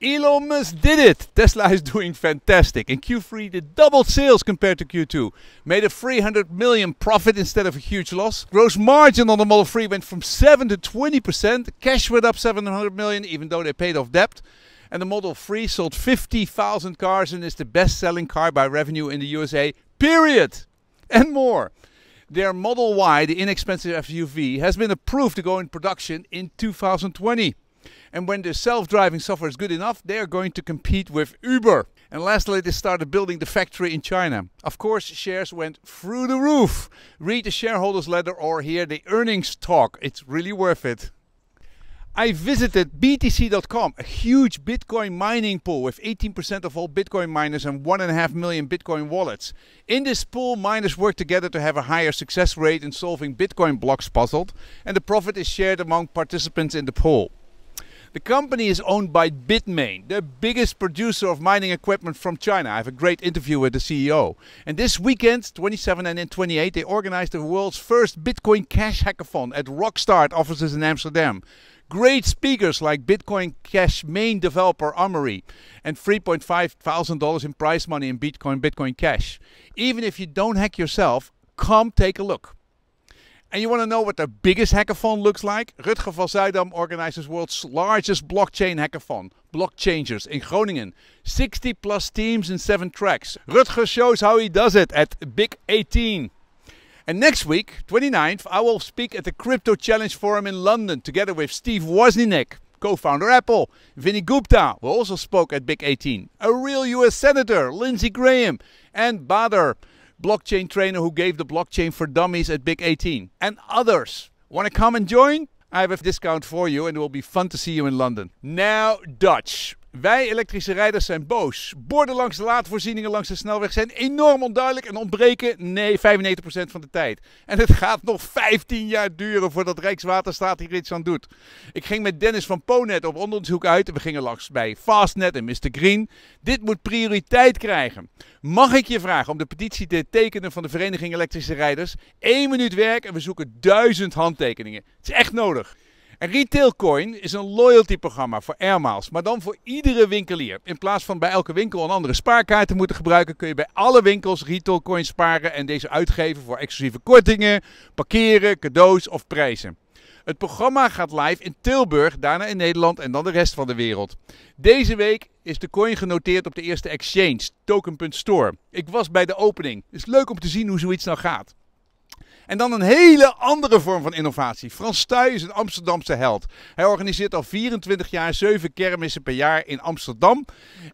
Elon Musk did it! Tesla is doing fantastic. In Q3, they doubled sales compared to Q2, made a 300 million profit instead of a huge loss. Gross margin on the Model 3 went from 7 to 20%. Cash went up 700 million, even though they paid off debt. And the Model 3 sold 50,000 cars and is the best selling car by revenue in the USA, period! And more. Their Model Y, the inexpensive SUV, has been approved to go in production in 2020. And when the self driving software is good enough, they are going to compete with Uber. And lastly, they started building the factory in China. Of course, shares went through the roof. Read the shareholders' letter or hear the earnings talk. It's really worth it. I visited BTC.com, a huge Bitcoin mining pool with 18% of all Bitcoin miners and 1.5 million Bitcoin wallets. In this pool, miners work together to have a higher success rate in solving Bitcoin blocks puzzled, and the profit is shared among participants in the pool. The company is owned by Bitmain, the biggest producer of mining equipment from China. I have a great interview with the CEO. And this weekend, 27 and 28, they organized the world's first Bitcoin Cash Hackathon at Rockstart offices in Amsterdam. Great speakers like Bitcoin Cash main developer Amory and $3,500 in prize money in Bitcoin Bitcoin Cash. Even if you don't hack yourself, come take a look. And you want to know what the biggest hackathon looks like? Rutger van Zuidam organizes world's largest blockchain hackathon, Blockchangers, in Groningen. 60 plus teams in 7 tracks. Rutger shows how he does it at Big 18. And next week, 29th, I will speak at the Crypto Challenge Forum in London together with Steve Wozniak, co-founder Apple, Vinny Gupta, who also spoke at Big 18, a real US Senator, Lindsey Graham, and Bader blockchain trainer who gave the blockchain for dummies at Big 18, and others. Want to come and join? I have a discount for you, and it will be fun to see you in London. Now, Dutch. Wij elektrische rijders zijn boos. Borden langs de laadvoorzieningen langs de snelweg zijn enorm onduidelijk en ontbreken nee, 95% van de tijd. En het gaat nog 15 jaar duren voordat Rijkswaterstaat hier iets aan doet. Ik ging met Dennis van Ponet op onderzoek uit en we gingen langs bij Fastnet en Mr. Green. Dit moet prioriteit krijgen. Mag ik je vragen om de petitie te tekenen van de Vereniging Elektrische Rijders? Eén minuut werk en we zoeken duizend handtekeningen. Het is echt nodig. En Retailcoin is een loyalty programma voor airmiles, maar dan voor iedere winkelier. In plaats van bij elke winkel een andere spaarkaart te moeten gebruiken, kun je bij alle winkels Retailcoin sparen en deze uitgeven voor exclusieve kortingen, parkeren, cadeaus of prijzen. Het programma gaat live in Tilburg, daarna in Nederland en dan de rest van de wereld. Deze week is de coin genoteerd op de eerste exchange, token.store. Ik was bij de opening. Het is leuk om te zien hoe zoiets nou gaat. En dan een hele andere vorm van innovatie. Frans Tuy is een Amsterdamse held. Hij organiseert al 24 jaar zeven kermissen per jaar in Amsterdam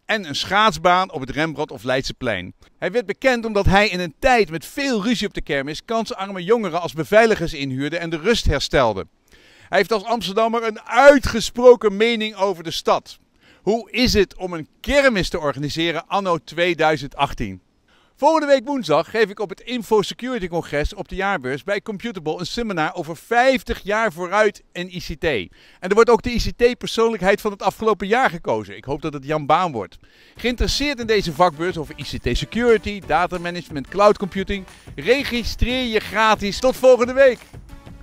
en een schaatsbaan op het Rembrandt of Leidseplein. Hij werd bekend omdat hij in een tijd met veel ruzie op de kermis kansarme jongeren als beveiligers inhuurde en de rust herstelde. Hij heeft als Amsterdammer een uitgesproken mening over de stad. Hoe is het om een kermis te organiseren anno 2018? Volgende week woensdag geef ik op het Info Security Congres op de jaarbeurs bij Computable een seminar over 50 jaar vooruit in ICT. En er wordt ook de ICT-persoonlijkheid van het afgelopen jaar gekozen. Ik hoop dat het Jan Baan wordt. Geïnteresseerd in deze vakbeurs over ICT security, data management, cloud computing? Registreer je gratis. Tot volgende week.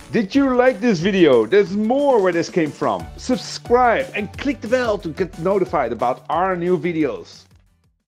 Did you like this video? There's more where this came from. Subscribe and click the bell to get notified about our new videos.